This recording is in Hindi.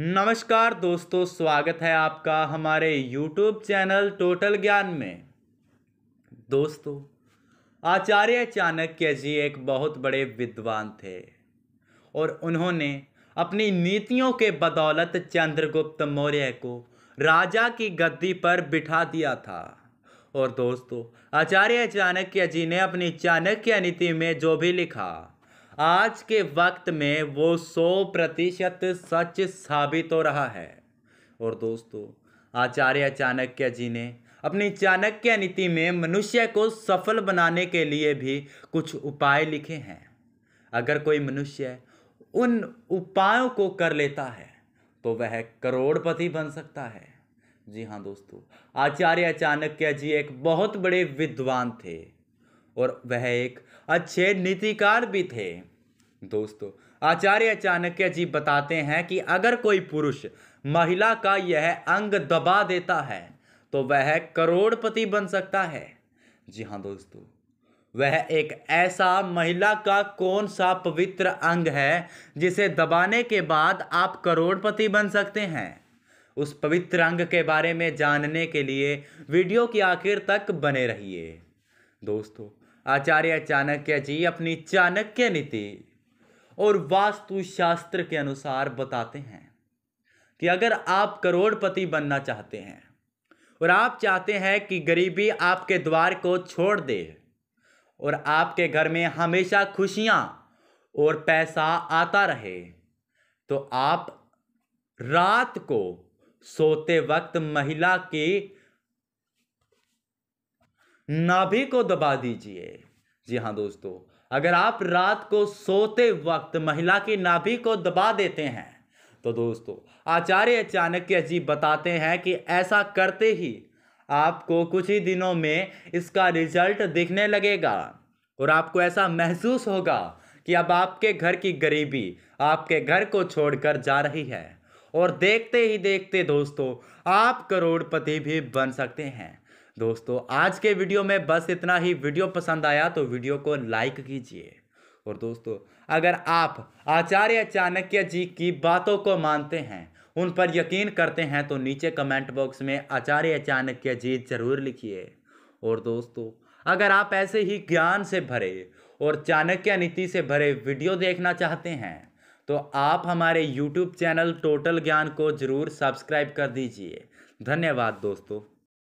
नमस्कार दोस्तों स्वागत है आपका हमारे YouTube चैनल टोटल ज्ञान में दोस्तों आचार्य चाणक्य जी एक बहुत बड़े विद्वान थे और उन्होंने अपनी नीतियों के बदौलत चंद्रगुप्त मौर्य को राजा की गद्दी पर बिठा दिया था और दोस्तों आचार्य चाणक्य जी ने अपनी चाणक्य नीति में जो भी लिखा आज के वक्त में वो सौ प्रतिशत सच साबित हो रहा है और दोस्तों आचार्य चाणक्य जी ने अपनी चाणक्य नीति में मनुष्य को सफल बनाने के लिए भी कुछ उपाय लिखे हैं अगर कोई मनुष्य उन उपायों को कर लेता है तो वह करोड़पति बन सकता है जी हाँ दोस्तों आचार्य चाणक्य जी एक बहुत बड़े विद्वान थे और वह एक अच्छे नीतिकार भी थे दोस्तों आचार्य चाणक्य जी बताते हैं कि अगर कोई पुरुष महिला का यह अंग दबा देता है तो वह करोड़पति बन सकता है जी हाँ दोस्तों वह एक ऐसा महिला का कौन सा पवित्र अंग है जिसे दबाने के बाद आप करोड़पति बन सकते हैं उस पवित्र अंग के बारे में जानने के लिए वीडियो के आखिर तक बने रहिए दोस्तों आचार्य चाणक्य जी अपनी चाणक्य नीति और वास्तुशास्त्र के अनुसार बताते हैं कि अगर आप करोड़पति बनना चाहते हैं और आप चाहते हैं कि गरीबी आपके द्वार को छोड़ दे और आपके घर में हमेशा खुशियाँ और पैसा आता रहे तो आप रात को सोते वक्त महिला की नाभि को दबा दीजिए जी हाँ दोस्तों अगर आप रात को सोते वक्त महिला की नाभि को दबा देते हैं तो दोस्तों आचार्य चाणक्य जी बताते हैं कि ऐसा करते ही आपको कुछ ही दिनों में इसका रिजल्ट दिखने लगेगा और आपको ऐसा महसूस होगा कि अब आपके घर की गरीबी आपके घर को छोड़कर जा रही है और देखते ही देखते दोस्तों आप करोड़पति भी बन सकते हैं दोस्तों आज के वीडियो में बस इतना ही वीडियो पसंद आया तो वीडियो को लाइक कीजिए और दोस्तों अगर आप आचार्य चाणक्य जी की बातों को मानते हैं उन पर यकीन करते हैं तो नीचे कमेंट बॉक्स में आचार्य चाणक्य जी जरूर लिखिए और दोस्तों अगर आप ऐसे ही ज्ञान से भरे और चाणक्य नीति से भरे वीडियो देखना चाहते हैं तो आप हमारे YouTube चैनल टोटल ज्ञान को जरूर सब्सक्राइब कर दीजिए धन्यवाद दोस्तों